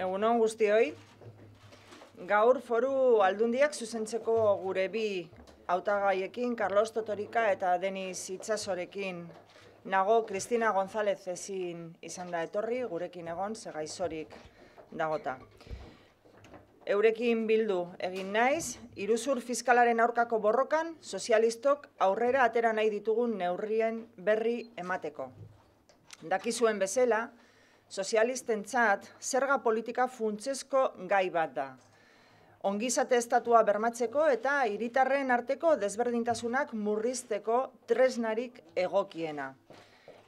Egunon guztioi, gaur foru aldundiak zuzentzeko gure bi hautagaiekin, Carlos Totorika eta Deniz Itxasorekin nago Kristina González ezin izan da etorri, gurekin egon, segaizorik dagota. Eurekin bildu egin naiz, iruzur fiskalaren aurkako borrokan, sozialistok aurrera atera nahi ditugun neurrien berri emateko. Dakizuen bezala, Sozialisten txat, zerga politika funtsezko gai bat da. Ongizate estatua bermatzeko eta iritarren arteko desberdintasunak murrizteko tresnarik egokiena.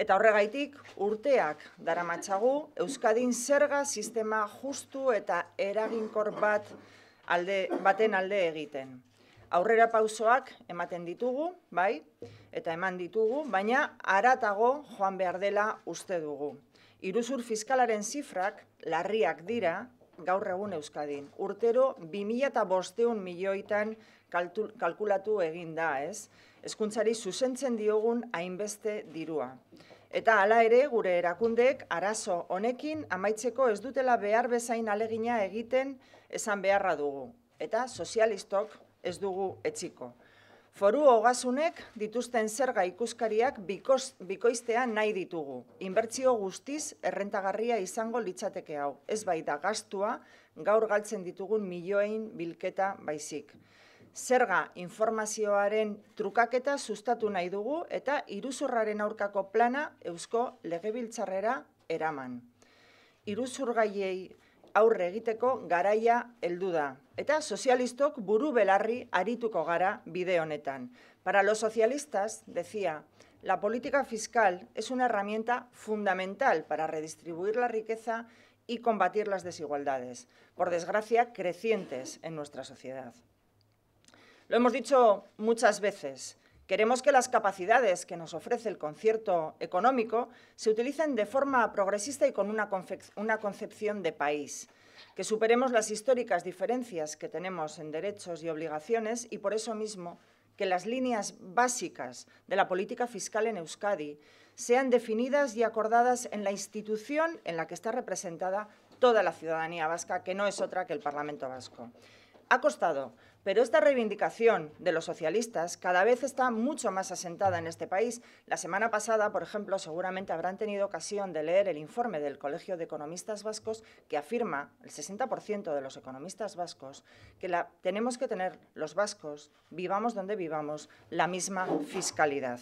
Eta horregaitik urteak daramatzagu Euskadin zerga sistema justu eta eraginkor bat alde, baten alde egiten. Aurrera pausoak ematen ditugu, bai, eta eman ditugu, baina haratago joan behar dela uste dugu. Iruzur fiskalaren zifrak larriak dira gaur egun Euskadin. Urtero, 2000 eta milioitan kalkulatu egin da, ez? Ezkuntzari zuzentzen diogun hainbeste dirua. Eta hala ere, gure erakundeek arazo honekin amaitzeko ez dutela behar bezain alegina egiten esan beharra dugu. Eta sozialistok ez dugu etxiko. Foru hogasunek dituzten zerga ikuskariak bikoiztea nahi ditugu. Inbertzio guztiz errentagarria izango litzateke hau. Ez bai da gaztua, gaur galtzen ditugun milioein bilketa baizik. Zerga informazioaren trukaketa sustatu nahi dugu eta iruzurraren aurkako plana eusko legebiltzarrera eraman. Iruzurgaiei aurre egiteko garaia heldu da. Eta sozialistok buru belarri arituko gara Para los socialistas, decía, la política fiscal es una herramienta fundamental para redistribuir la riqueza y combatir las desigualdades, por desgracia crecientes en nuestra sociedad. Lo hemos dicho muchas veces, Queremos que las capacidades que nos ofrece el concierto económico se utilicen de forma progresista y con una, concepción de país, que superemos las históricas diferencias que tenemos en derechos y obligaciones y por eso mismo que las líneas básicas de la política fiscal en Euskadi sean definidas y acordadas en la institución en la que está representada toda la ciudadanía vasca, que no es otra que el Parlamento Vasco. Ha costado, pero esta reivindicación de los socialistas cada vez está mucho más asentada en este país. La semana pasada, por ejemplo, seguramente habrán tenido ocasión de leer el informe del Colegio de Economistas Vascos que afirma, el 60% de los economistas vascos, que tenemos que tener los vascos, vivamos donde vivamos, la misma fiscalidad.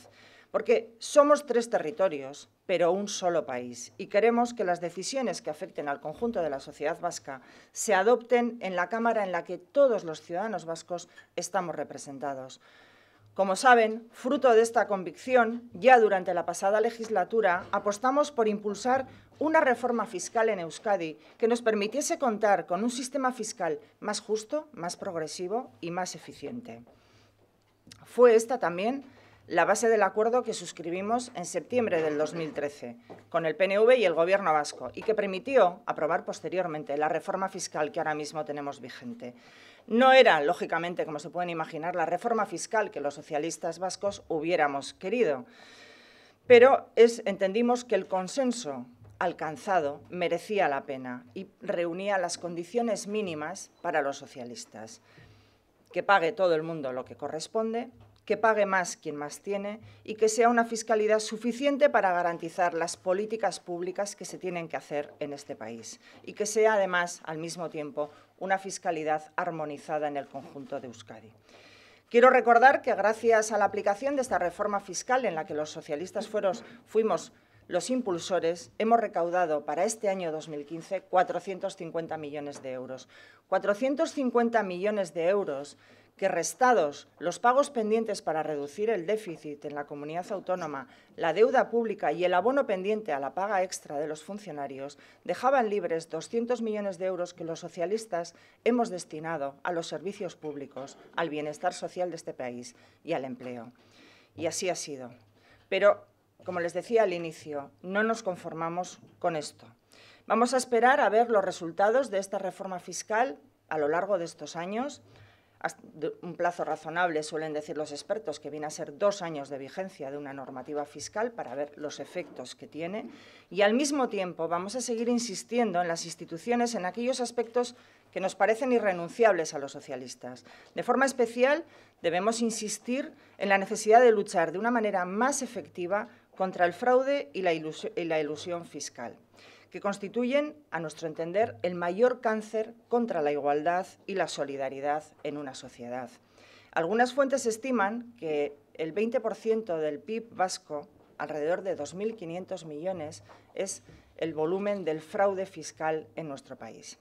Porque somos tres territorios, pero un solo país, y queremos que las decisiones que afecten al conjunto de la sociedad vasca se adopten en la Cámara en la que todos los ciudadanos vascos estamos representados. Como saben, fruto de esta convicción, ya durante la pasada legislatura apostamos por impulsar una reforma fiscal en Euskadi que nos permitiese contar con un sistema fiscal más justo, más progresivo y más eficiente. Fue esta también la base del acuerdo que suscribimos en septiembre del 2013 con el PNV y el Gobierno vasco y que permitió aprobar posteriormente la reforma fiscal que ahora mismo tenemos vigente. No era, lógicamente, como se pueden imaginar, la reforma fiscal que los socialistas vascos hubiéramos querido, pero entendimos que el consenso alcanzado merecía la pena y reunía las condiciones mínimas para los socialistas. Que pague todo el mundo lo que corresponde, que pague más quien más tiene y que sea una fiscalidad suficiente para garantizar las políticas públicas que se tienen que hacer en este país y que sea además, al mismo tiempo, una fiscalidad armonizada en el conjunto de Euskadi. Quiero recordar que gracias a la aplicación de esta reforma fiscal en la que los socialistas fuimos los impulsores, hemos recaudado para este año 2015 450 millones de euros. 450 millones de euros que restados los pagos pendientes para reducir el déficit en la comunidad autónoma, la deuda pública y el abono pendiente a la paga extra de los funcionarios, dejaban libres 200 millones de euros que los socialistas hemos destinado a los servicios públicos, al bienestar social de este país y al empleo. Y así ha sido. Pero, como les decía al inicio, no nos conformamos con esto. Vamos a esperar a ver los resultados de esta reforma fiscal a lo largo de estos años un plazo razonable, suelen decir los expertos, que viene a ser dos años de vigencia de una normativa fiscal para ver los efectos que tiene. Y al mismo tiempo vamos a seguir insistiendo en las instituciones en aquellos aspectos que nos parecen irrenunciables a los socialistas. De forma especial, debemos insistir en la necesidad de luchar de una manera más efectiva contra el fraude y la, ilusión fiscal que constituyen, a nuestro entender, el mayor cáncer contra la igualdad y la solidaridad en una sociedad. Algunas fuentes estiman que el 20% del PIB vasco, alrededor de 2.500 millones, es el volumen del fraude fiscal en nuestro país.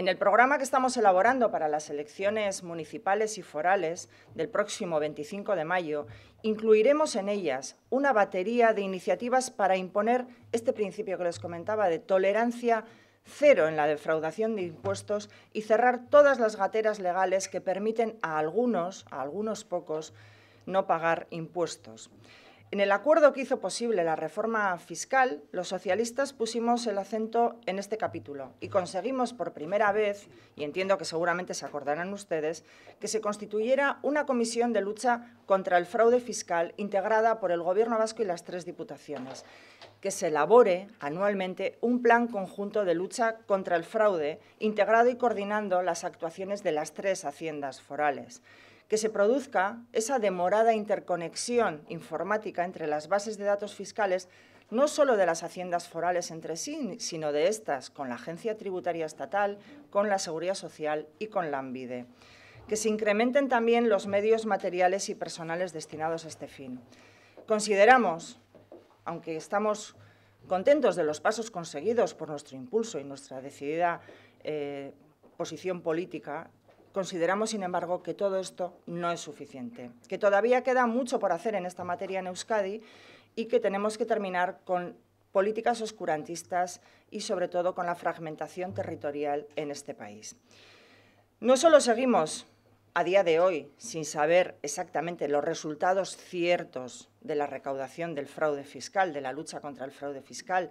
En el programa que estamos elaborando para las elecciones municipales y forales del próximo 25 de mayo, incluiremos en ellas una batería de iniciativas para imponer este principio que les comentaba de tolerancia cero en la defraudación de impuestos y cerrar todas las gateras legales que permiten a algunos, a algunos pocos, no pagar impuestos. En el acuerdo que hizo posible la reforma fiscal, los socialistas pusimos el acento en este capítulo y conseguimos por primera vez, y entiendo que seguramente se acordarán ustedes, que se constituyera una comisión de lucha contra el fraude fiscal integrada por el Gobierno vasco y las tres diputaciones, que se elabore anualmente un plan conjunto de lucha contra el fraude integrado y coordinando las actuaciones de las tres haciendas forales que se produzca esa demorada interconexión informática entre las bases de datos fiscales no solo de las haciendas forales entre sí, sino de estas con la Agencia Tributaria Estatal, con la Seguridad Social y con la ANVIDE que se incrementen también los medios materiales y personales destinados a este fin. Consideramos, aunque estamos contentos de los pasos conseguidos por nuestro impulso y nuestra decidida eh, posición política, consideramos, sin embargo, que todo esto no es suficiente, que todavía queda mucho por hacer en esta materia en Euskadi y que tenemos que terminar con políticas oscurantistas y, sobre todo, con la fragmentación territorial en este país. No solo seguimos a día de hoy, sin saber exactamente los resultados ciertos de la recaudación del fraude fiscal, de la lucha contra el fraude fiscal,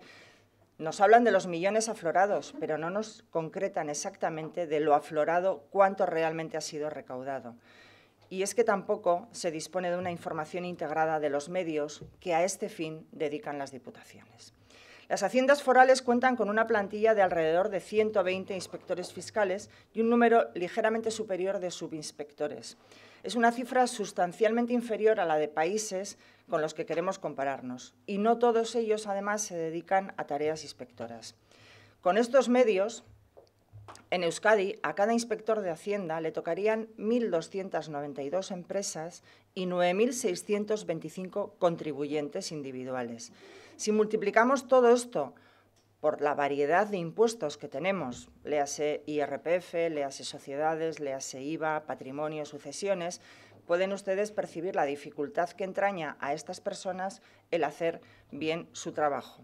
nos hablan de los millones aflorados, pero no nos concretan exactamente de lo aflorado cuánto realmente ha sido recaudado. Y es que tampoco se dispone de una información integrada de los medios que a este fin dedican las diputaciones. Las haciendas forales cuentan con una plantilla de alrededor de 120 inspectores fiscales y un número ligeramente superior de subinspectores. Es una cifra sustancialmente inferior a la de países con los que queremos compararnos, y no todos ellos, además, se dedican a tareas inspectoras. Con estos medios, en Euskadi, a cada inspector de Hacienda le tocarían 1.292 empresas y 9.625 contribuyentes individuales. Si multiplicamos todo esto por la variedad de impuestos que tenemos, léase IRPF, léase sociedades, léase IVA, patrimonio, sucesiones, pueden ustedes percibir la dificultad que entraña a estas personas el hacer bien su trabajo.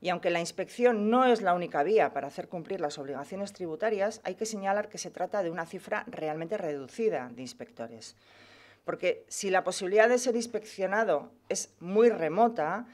Y aunque la inspección no es la única vía para hacer cumplir las obligaciones tributarias, hay que señalar que se trata de una cifra realmente reducida de inspectores. Porque si la posibilidad de ser inspeccionado es muy remota,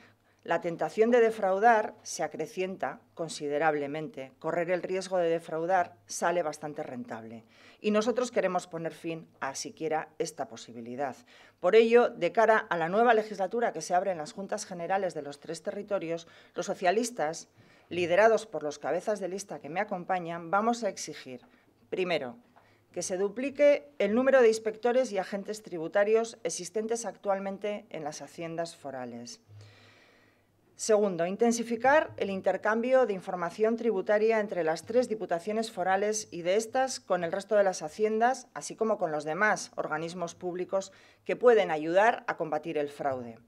la tentación de defraudar se acrecienta considerablemente. Correr el riesgo de defraudar sale bastante rentable. Y nosotros queremos poner fin a siquiera esta posibilidad. Por ello, de cara a la nueva legislatura que se abre en las Juntas Generales de los tres territorios, los socialistas, liderados por los cabezas de lista que me acompañan, vamos a exigir, primero, que se duplique el número de inspectores y agentes tributarios existentes actualmente en las haciendas forales. Segundo, intensificar el intercambio de información tributaria entre las tres diputaciones forales y de estas con el resto de las haciendas, así como con los demás organismos públicos que pueden ayudar a combatir el fraude.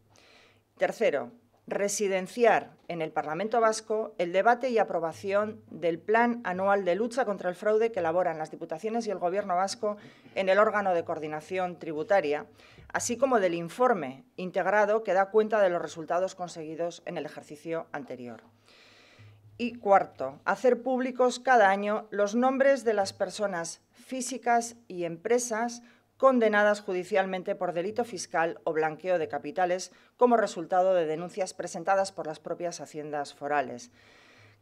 Tercero, residenciar en el Parlamento Vasco el debate y aprobación del Plan Anual de Lucha contra el Fraude que elaboran las Diputaciones y el Gobierno Vasco en el órgano de coordinación tributaria, así como del informe integrado que da cuenta de los resultados conseguidos en el ejercicio anterior. Y cuarto, hacer públicos cada año los nombres de las personas físicas y empresas condenadas judicialmente por delito fiscal o blanqueo de capitales como resultado de denuncias presentadas por las propias haciendas forales.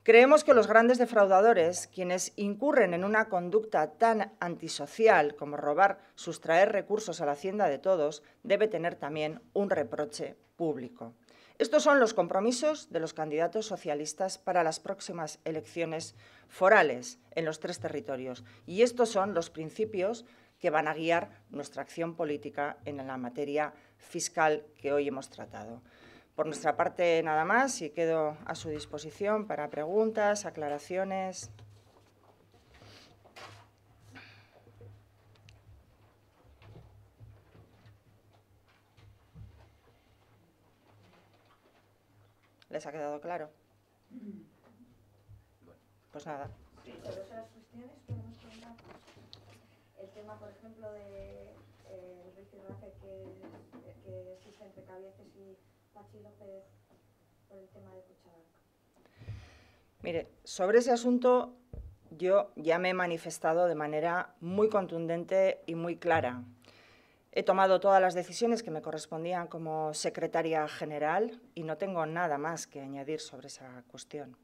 Creemos que los grandes defraudadores, quienes incurren en una conducta tan antisocial como robar, sustraer recursos a la hacienda de todos, debe tener también un reproche público. Estos son los compromisos de los candidatos socialistas para las próximas elecciones forales en los tres territorios y estos son los principios que van a guiar nuestra acción política en la materia fiscal que hoy hemos tratado. Por nuestra parte, nada más y quedo a su disposición para preguntas, aclaraciones. ¿Les ha quedado claro? Mm. Pues nada. de eh, que, existe entre Cabieces y Pachi López por el tema de Mire, sobre ese asunto yo ya me he manifestado de manera muy contundente y muy clara. He tomado todas las decisiones que me correspondían como secretaria general y no tengo nada más que añadir sobre esa cuestión.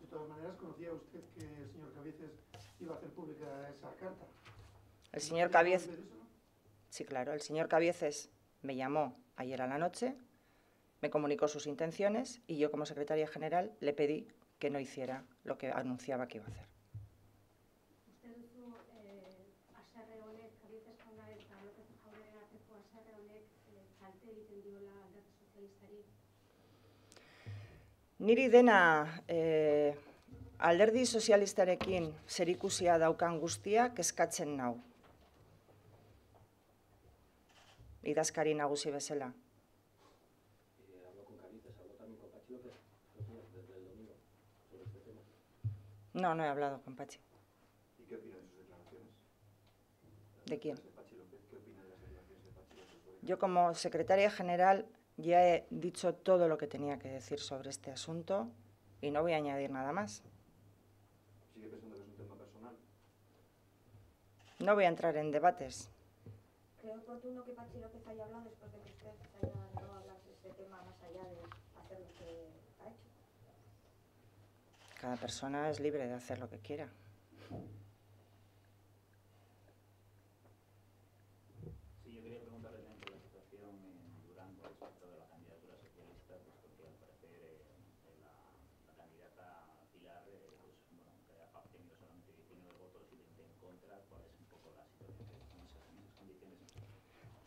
De todas maneras, conocía usted que el señor Cabieces iba a hacer pública esa carta. El señor Cabieces, sí, claro, el señor Cabieces me llamó ayer a la noche, me comunicó sus intenciones y yo como secretaria general le pedí que no hiciera lo que anunciaba que iba a hacer. Niri dena eh, alderdi sozialistarekin zerikusia daukan guztia kezkatzen nau. idazkari nagusi Besela. No, no he hablado con Pachi. ¿Y qué opina de sus declaraciones? ¿De quién? Yo como secretaria general ya he dicho todo lo que tenía que decir sobre este asunto y no voy a añadir nada más. pensando que es un tema personal? No voy a entrar en debates oportuno que Pachi López haya hablado después de que usted haya dado a hablar de este tema más allá de hacer lo que ha hecho. Cada persona es libre de hacer lo que quiera.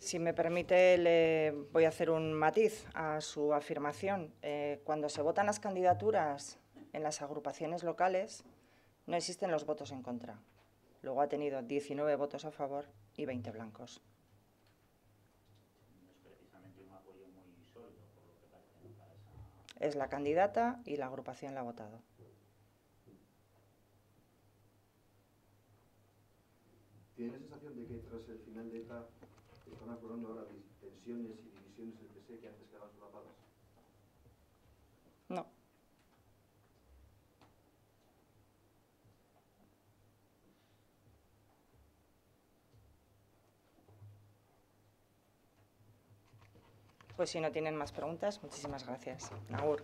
si me permite, le voy a hacer un matiz a su afirmación. Eh, cuando se votan las candidaturas en las agrupaciones locales, no existen los votos en contra. Luego ha tenido 19 votos a favor y 20 blancos. es la candidata y la agrupación la ha votado. ¿Tiene la sensación de que tras el final de esta están acordando ahora tensiones y divisiones del PSOE que antes quedaban solapadas? No. Pues si no tienen más preguntas, muchísimas gracias. Nahur.